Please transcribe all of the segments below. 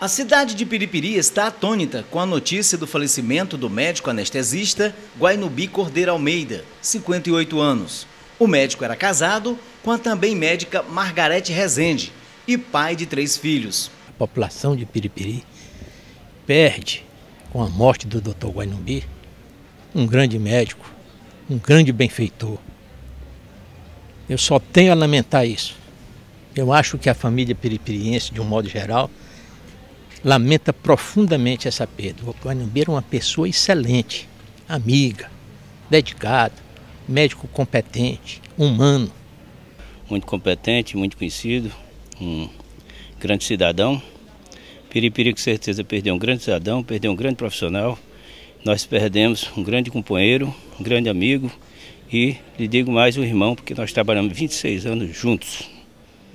A cidade de Piripiri está atônita com a notícia do falecimento do médico anestesista Guainubi Cordeiro Almeida, 58 anos. O médico era casado com a também médica Margarete Rezende e pai de três filhos. A população de Piripiri perde, com a morte do Dr. Guainubi, um grande médico, um grande benfeitor. Eu só tenho a lamentar isso. Eu acho que a família piripiriense, de um modo geral, lamenta profundamente essa perda. O Planambeira é uma pessoa excelente, amiga, dedicada, médico competente, humano. Muito competente, muito conhecido, um grande cidadão. Piripiri com certeza perdeu um grande cidadão, perdeu um grande profissional. Nós perdemos um grande companheiro, um grande amigo e lhe digo mais um irmão, porque nós trabalhamos 26 anos juntos.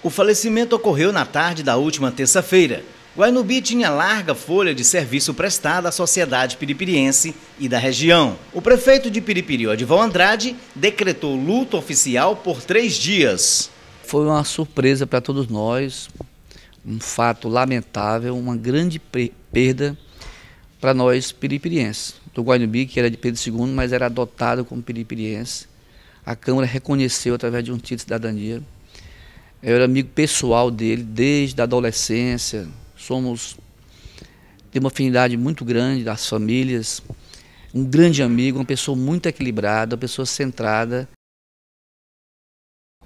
O falecimento ocorreu na tarde da última terça-feira. Guainubi tinha larga folha de serviço prestado à sociedade piripiriense e da região. O prefeito de Piripiri, Odival Andrade, decretou luto oficial por três dias. Foi uma surpresa para todos nós, um fato lamentável, uma grande perda para nós piripirienses. Do Guainubi, que era de Pedro II, mas era adotado como piripiriense. A Câmara reconheceu através de um título de cidadania. Eu era amigo pessoal dele desde a adolescência, somos de uma afinidade muito grande das famílias, um grande amigo, uma pessoa muito equilibrada, uma pessoa centrada.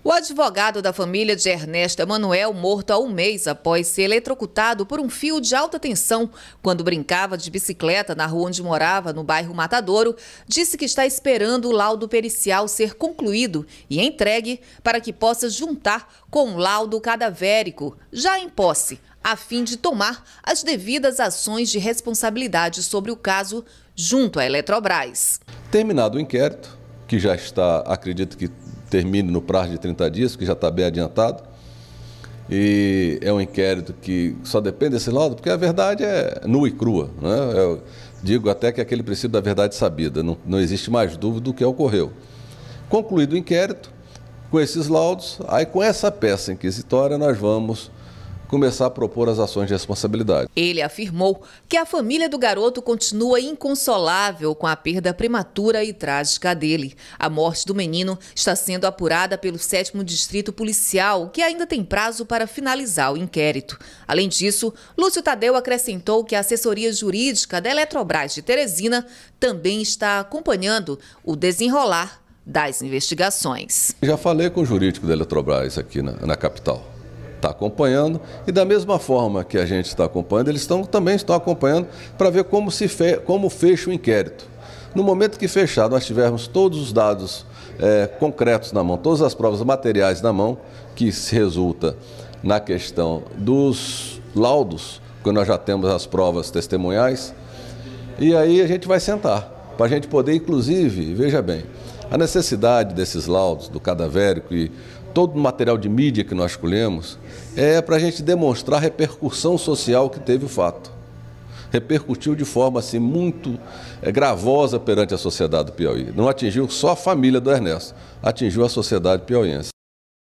O advogado da família de Ernesto Emanuel, morto há um mês após ser eletrocutado por um fio de alta tensão quando brincava de bicicleta na rua onde morava, no bairro Matadouro, disse que está esperando o laudo pericial ser concluído e entregue para que possa juntar com o laudo cadavérico, já em posse, a fim de tomar as devidas ações de responsabilidade sobre o caso junto à Eletrobras. Terminado o inquérito, que já está, acredito que termine no prazo de 30 dias, que já está bem adiantado, e é um inquérito que só depende desse lado, porque a verdade é nua e crua. Né? Eu digo até que é aquele princípio da verdade sabida, não, não existe mais dúvida do que ocorreu. Concluído o inquérito, com esses laudos, aí com essa peça inquisitória nós vamos começar a propor as ações de responsabilidade. Ele afirmou que a família do garoto continua inconsolável com a perda prematura e trágica dele. A morte do menino está sendo apurada pelo 7 Distrito Policial, que ainda tem prazo para finalizar o inquérito. Além disso, Lúcio Tadeu acrescentou que a assessoria jurídica da Eletrobras de Teresina também está acompanhando o desenrolar das investigações. Já falei com o jurídico da Eletrobras aqui na, na capital está acompanhando e da mesma forma que a gente está acompanhando, eles estão, também estão acompanhando para ver como, se fe, como fecha o inquérito. No momento que fechar, nós tivermos todos os dados é, concretos na mão, todas as provas materiais na mão, que se resulta na questão dos laudos, quando nós já temos as provas testemunhais, e aí a gente vai sentar, para a gente poder, inclusive, veja bem, a necessidade desses laudos, do cadavérico e todo o material de mídia que nós escolhemos é para a gente demonstrar a repercussão social que teve o fato. Repercutiu de forma assim, muito é, gravosa perante a sociedade do Piauí. Não atingiu só a família do Ernesto, atingiu a sociedade piauiense.